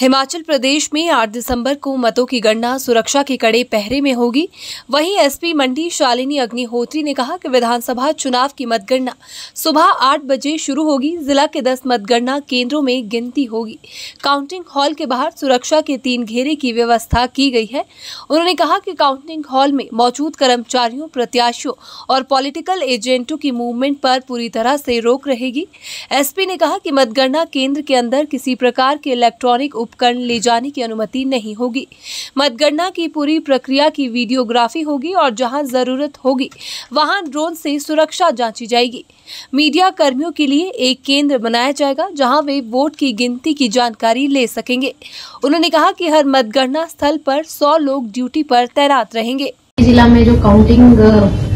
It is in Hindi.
हिमाचल प्रदेश में 8 दिसंबर को मतों की गणना सुरक्षा के कड़े पहरे में होगी वहीं एसपी मंडी शालिनी अग्निहोत्री ने कहा कि विधानसभा चुनाव की मतगणना सुबह 8 बजे शुरू होगी जिला के 10 मतगणना केंद्रों में गिनती होगी काउंटिंग हॉल के बाहर सुरक्षा के तीन घेरे की व्यवस्था की गई है उन्होंने कहा कि काउंटिंग हॉल में मौजूद कर्मचारियों प्रत्याशियों और पॉलिटिकल एजेंटों की मूवमेंट पर पूरी तरह से रोक रहेगी एसपी ने कहा कि मतगणना केंद्र के अंदर किसी प्रकार के इलेक्ट्रॉनिक उपकरण ले जाने की अनुमति नहीं होगी मतगणना की पूरी प्रक्रिया की वीडियोग्राफी होगी और जहां जरूरत होगी वहां ड्रोन से सुरक्षा जांची जाएगी मीडिया कर्मियों के लिए एक केंद्र बनाया जाएगा जहां वे वोट की गिनती की जानकारी ले सकेंगे उन्होंने कहा कि हर मतगणना स्थल पर सौ लोग ड्यूटी पर तैनात रहेंगे जिला में जो काउंटिंग